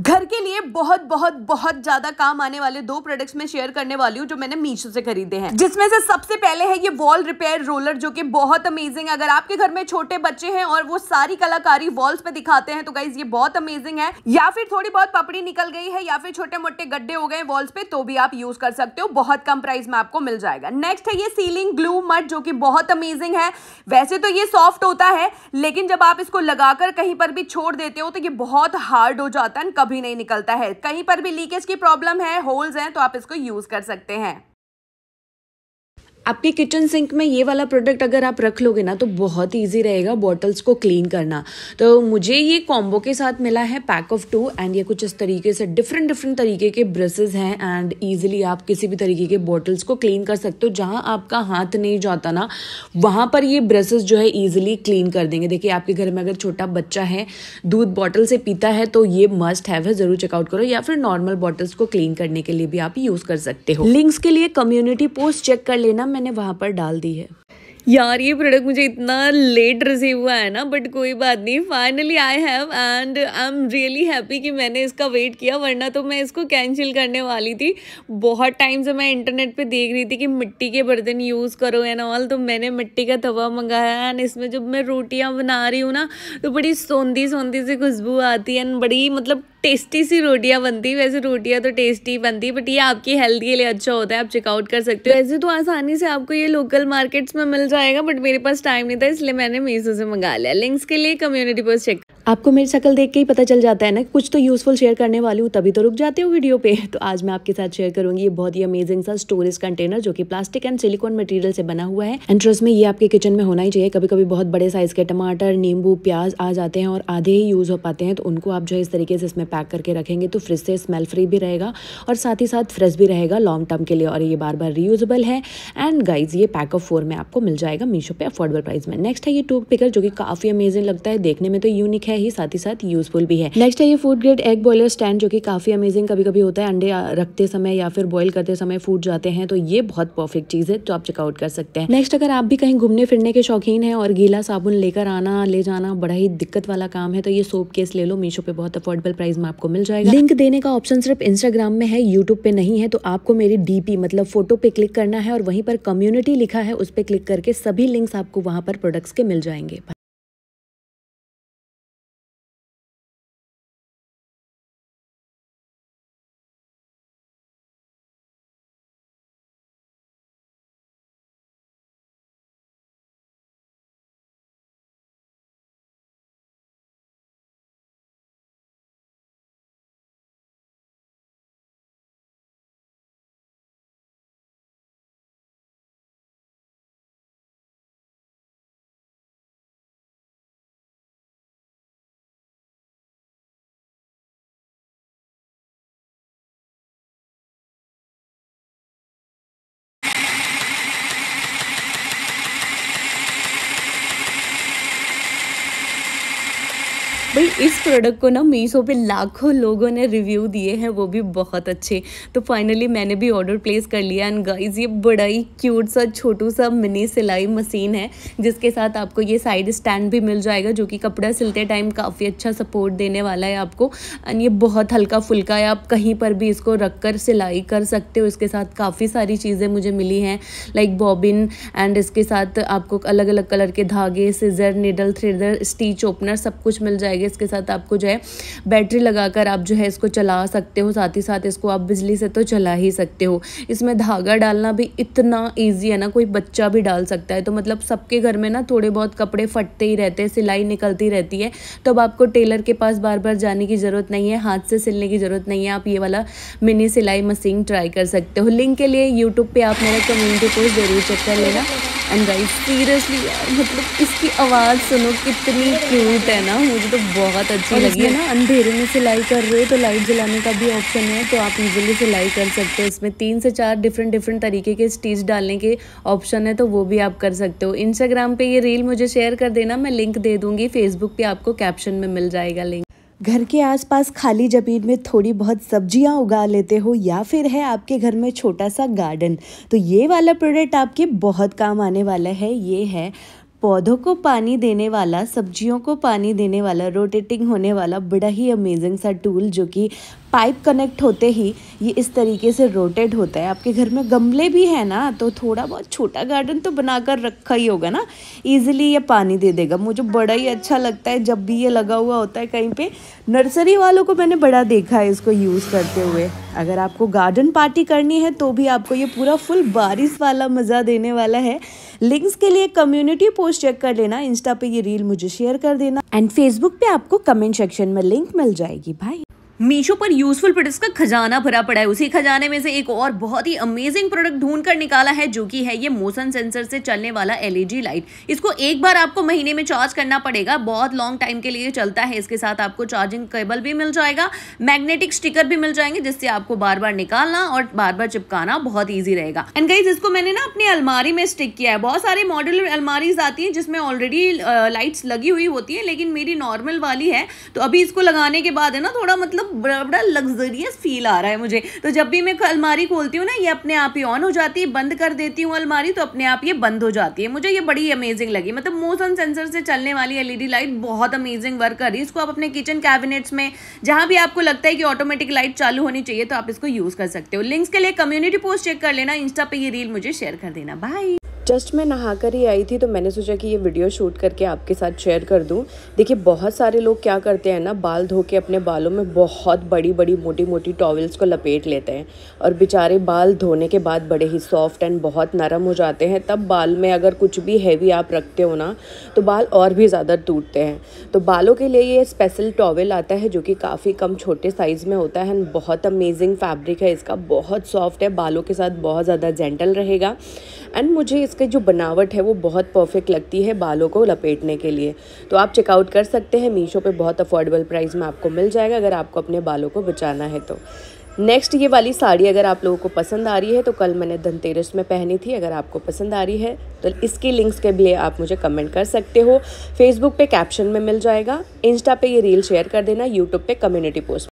घर के लिए बहुत बहुत बहुत ज्यादा काम आने वाले दो प्रोडक्ट्स में शेयर करने वाली हूँ जो मैंने मीशो से खरीदे हैं जिसमें से सबसे पहले है ये वॉल रिपेयर रोलर जो कि बहुत अमेजिंग अगर आपके घर में छोटे बच्चे हैं और वो सारी कलाकारी वॉल्स पे दिखाते हैं तो गाइज ये बहुत अमेजिंग है या फिर थोड़ी बहुत पपड़ी निकल गई है या फिर छोटे मोटे गड्ढे हो गए वॉल्स पे तो भी आप यूज कर सकते हो बहुत कम प्राइस में आपको मिल जाएगा नेक्स्ट है ये सीलिंग ग्लू मट जो कि बहुत अमेजिंग है वैसे तो ये सॉफ्ट होता है लेकिन जब आप इसको लगाकर कहीं पर भी छोड़ देते हो तो ये बहुत हार्ड हो जाता है कभी नहीं निकलता है कहीं पर भी लीकेज की प्रॉब्लम है होल्स हैं तो आप इसको यूज़ कर सकते हैं आपके किचन सिंक में ये वाला प्रोडक्ट अगर आप रख लोगे ना तो बहुत ईजी रहेगा बॉटल्स को क्लीन करना तो मुझे ये कॉम्बो के साथ मिला है पैक ऑफ टू एंड ये कुछ इस तरीके से डिफरेंट डिफरेंट तरीके के ब्रशेज हैं एंड ईजिली आप किसी भी तरीके के बॉटल्स को क्लीन कर सकते हो जहाँ आपका हाथ नहीं जाता ना वहाँ पर ये ब्रशेज जो है ईजिली क्लीन कर देंगे देखिए आपके घर में अगर छोटा बच्चा है दूध बॉटल से पीता है तो ये मस्ट हैव है जरूर चेकआउट करो या फिर नॉर्मल बॉटल्स को क्लीन करने के लिए भी आप यूज कर सकते हो लिंक्स के लिए कम्युनिटी पोस्ट चेक कर लेना मैं मैंने वहाँ पर डाल दी है यार ये प्रोडक्ट मुझे इतना लेट रिसीव हुआ है ना बट कोई बात नहीं finally I have and I am really happy कि मैंने इसका वेट किया वरना तो मैं इसको कैंसिल करने वाली थी बहुत टाइम से मैं इंटरनेट पे देख रही थी कि मिट्टी के बर्तन यूज़ करो एन ऑल तो मैंने मिट्टी का तवा मंगाया एंड इसमें जब मैं रोटियाँ बना रही हूँ ना तो बड़ी सौंधी सौंधी सी खुशबू आती है एंड बड़ी मतलब टेस्टी सी रोटियाँ बनती वैसे रोटियाँ तो टेस्टी बनती बट ये आपकी हेल्थ के लिए अच्छा होता है आप चेकआउट कर सकते हो वैसे तो आसानी से आपको ये लोकल मार्केट्स में मिल जाएगा बट मेरे पास टाइम नहीं था इसलिए मैंने मीसो से मंगा लिया लिंक्स के लिए कम्युनिटी पर चेक आपको मेरी शक्ल देख के ही पता चल जाता है ना कुछ तो यूजफुल शेयर करने वाली हूँ तभी तो रुक जाते हो वीडियो पे तो आज मैं आपके साथ शेयर करूंगी ये बहुत ही अमेजिंग सा स्टोरेज कंटेनर जो कि प्लास्टिक एंड सिलिकॉन मटेरियल से बना हुआ है एंड ट्रस्ट में ये आपके किचन में होना ही चाहिए कभी कभी बहुत बड़े साइज के टमाटर नींबू प्याज आ जाते हैं और आधे ही यूज हो पाते हैं तो उनको आप जो है इस तरीके से इसमें पैक करके रखेंगे तो फ्रिज से स्मेल फ्री भी रहेगा और साथ ही साथ फ्रेश भी रहेगा लॉन्ग टर्म के लिए और ये बार बार रीयूजबल है एंड गाइज ये पैक ऑफ फोर में आपको मिल जाएगा मीशो पे अफोर्डेबल प्राइस में नेक्स्ट है ये टूथ पिकर जो कि काफी अमेजिंग लगता है देखने में तो यूनिक है ही साथ ही साथ यूजफुल भी है नेक्स्ट है ये food grade egg boiler stand जो कि काफी अमेजिंग कभी कभी होता है अंडे रखते समय या फिर बॉयल करते समय फूट जाते हैं तो ये बहुत परफेक्ट चीज है तो आप चेकआउट कर सकते हैं नेक्स्ट अगर आप भी कहीं घूमने फिरने के शौकीन है और गीला साबुन लेकर आना ले जाना बड़ा ही दिक्कत वाला काम है तो ये सोप केस ले लो मीशो पे बहुत अफोर्डेबल प्राइस पेज में आपको मिल जाएगा लिंक देने का ऑप्शन सिर्फ इंस्टाग्राम में है यूट्यूब पे नहीं है तो आपको मेरी डीपी मतलब फोटो पे क्लिक करना है और वहीं पर कम्युनिटी लिखा है उस पर क्लिक करके सभी लिंक्स आपको वहां पर प्रोडक्ट्स के मिल जाएंगे भाई इस प्रोडक्ट को ना मीशो पे लाखों लोगों ने रिव्यू दिए हैं वो भी बहुत अच्छे तो फाइनली मैंने भी ऑर्डर प्लेस कर लिया एंड गाइज ये बड़ा ही क्यूट सा छोटू सा मिनी सिलाई मशीन है जिसके साथ आपको ये साइड स्टैंड भी मिल जाएगा जो कि कपड़ा सिलते टाइम काफ़ी अच्छा सपोर्ट देने वाला है आपको एंड ये बहुत हल्का फुल्का है आप कहीं पर भी इसको रख कर सिलाई कर सकते हो इसके साथ काफ़ी सारी चीज़ें मुझे मिली हैं लाइक बॉबिन एंड इसके साथ आपको अलग अलग कलर के धागे scissor needle threader stitch opener सब कुछ मिल जाएगा इसके साथ आपको जो है बैटरी लगाकर आप जो है इसको चला सकते हो साथ ही साथ इसको आप बिजली से तो चला ही सकते हो इसमें धागा डालना भी इतना ईजी है ना कोई बच्चा भी डाल सकता है तो मतलब सबके घर में ना थोड़े बहुत कपड़े फटते ही रहते हैं सिलाई निकलती रहती है तो अब आपको टेलर के पास बार बार जाने की ज़रूरत नहीं है हाथ से सिलने की ज़रूरत नहीं है आप ये वाला मिनी सिलाई मशीन ट्राई कर सकते हो लिंक के लिए यूट्यूब पर आप मेरा कम्युनिटी को ज़रूर चेक कर लेना एंड गाइस सीरियसली यार मतलब इसकी आवाज़ सुनो कितनी क्यूट है ना मुझे तो बहुत अच्छी लगी है ना अंधेरे में सिलाई कर रहे हो तो लाइट जलाने का भी ऑप्शन है तो आप इजीली सिलाई कर सकते हो इसमें तीन से चार डिफरेंट डिफरेंट तरीके के स्टिच डालने के ऑप्शन है तो वो भी आप कर सकते हो इंस्टाग्राम पे ये रील मुझे शेयर कर देना मैं लिंक दे दूंगी फेसबुक पे आपको कैप्शन में मिल जाएगा लिंक घर के आसपास खाली जमीन में थोड़ी बहुत सब्जियां उगा लेते हो या फिर है आपके घर में छोटा सा गार्डन तो ये वाला प्रोडक्ट आपके बहुत काम आने वाला है ये है पौधों को पानी देने वाला सब्जियों को पानी देने वाला रोटेटिंग होने वाला बड़ा ही अमेजिंग सा टूल जो कि पाइप कनेक्ट होते ही ये इस तरीके से रोटेट होता है आपके घर में गमले भी हैं ना तो थोड़ा बहुत छोटा गार्डन तो बनाकर रखा ही होगा ना ईजिली ये पानी दे देगा मुझे बड़ा ही अच्छा लगता है जब भी ये लगा हुआ होता है कहीं पे नर्सरी वालों को मैंने बड़ा देखा है इसको यूज़ करते हुए अगर आपको गार्डन पार्टी करनी है तो भी आपको ये पूरा फुल बारिश वाला मज़ा देने वाला है लिंक्स के लिए कम्युनिटी पोस्ट चेक कर लेना इंस्टा पर ये रील मुझे शेयर कर देना एंड फेसबुक पर आपको कमेंट सेक्शन में लिंक मिल जाएगी भाई मीशो पर यूजफुल प्रोडक्ट्स का खजाना भरा पड़ा है उसी खजाने में से एक और बहुत ही अमेजिंग प्रोडक्ट ढूंढ कर निकाला है जो कि है ये मोशन सेंसर से चलने वाला एलईडी लाइट इसको एक बार आपको महीने में चार्ज करना पड़ेगा बहुत लॉन्ग टाइम के लिए चलता है इसके साथ आपको चार्जिंग केबल भी मिल जाएगा मैग्नेटिक स्टिकर भी मिल जाएंगे जिससे आपको बार बार निकालना और बार बार चिपकाना बहुत ईजी रहेगा एंड गाइज इसको मैंने ना अपनी अलमारी में स्टिक किया है बहुत सारे मॉडल अलमारीज आती है जिसमें ऑलरेडी लाइट्स लगी हुई होती है लेकिन मेरी नॉर्मल वाली है तो अभी इसको लगाने के बाद है ना थोड़ा मतलब बड़ा बड़ा लग्जरियस फील आ रहा है मुझे तो जब भी मैं अलमारी खोलती हूँ ना ये अपने आप ही ऑन हो जाती है बंद कर देती हूँ अलमारी तो अपने आप ये बंद हो जाती है मुझे ये बड़ी अमेजिंग लगी मतलब मोशन सेंसर से चलने वाली एलईडी लाइट बहुत अमेजिंग वर्क कर रही है इसको आप अपने किचन कैबिनेट्स में जहाँ भी आपको लगता है कि ऑटोमेटिक लाइट चालू होनी चाहिए तो आप इसको यूज़ कर सकते हो लिंक्स के लिए कम्युनिटी पोस्ट चेक कर लेना इंस्टा पर ये रील मुझे शेयर कर देना बाई जस्ट मैं नहा कर ही आई थी तो मैंने सोचा कि ये वीडियो शूट करके आपके साथ शेयर कर दूँ देखिए बहुत सारे लोग क्या करते हैं ना बाल धो के अपने बालों में बहुत बड़ी बड़ी मोटी मोटी टॉवल्स को लपेट लेते हैं और बेचारे बाल धोने के बाद बड़े ही सॉफ्ट एंड बहुत नरम हो जाते हैं तब बाल में अगर कुछ भी हैवी आप रखते हो ना तो बाल और भी ज़्यादा टूटते हैं तो बालों के लिए ये स्पेशल टॉवल आता है जो कि काफ़ी कम छोटे साइज़ में होता है बहुत अमेजिंग फैब्रिक है इसका बहुत सॉफ्ट है बालों के साथ बहुत ज़्यादा जेंटल रहेगा एंड मुझे इस इसके जो बनावट है वो बहुत परफेक्ट लगती है बालों को लपेटने के लिए तो आप चेकआउट कर सकते हैं मीशो पे बहुत अफोर्डेबल प्राइस में आपको मिल जाएगा अगर आपको अपने बालों को बचाना है तो नेक्स्ट ये वाली साड़ी अगर आप लोगों को पसंद आ रही है तो कल मैंने धनतेरस में पहनी थी अगर आपको पसंद आ रही है तो इसकी लिंक्स के लिए आप मुझे कमेंट कर सकते हो फेसबुक पे कैप्शन में मिल जाएगा इंस्टा पे ये रील शेयर कर देना यूट्यूब पे कम्युनिटी पोस्ट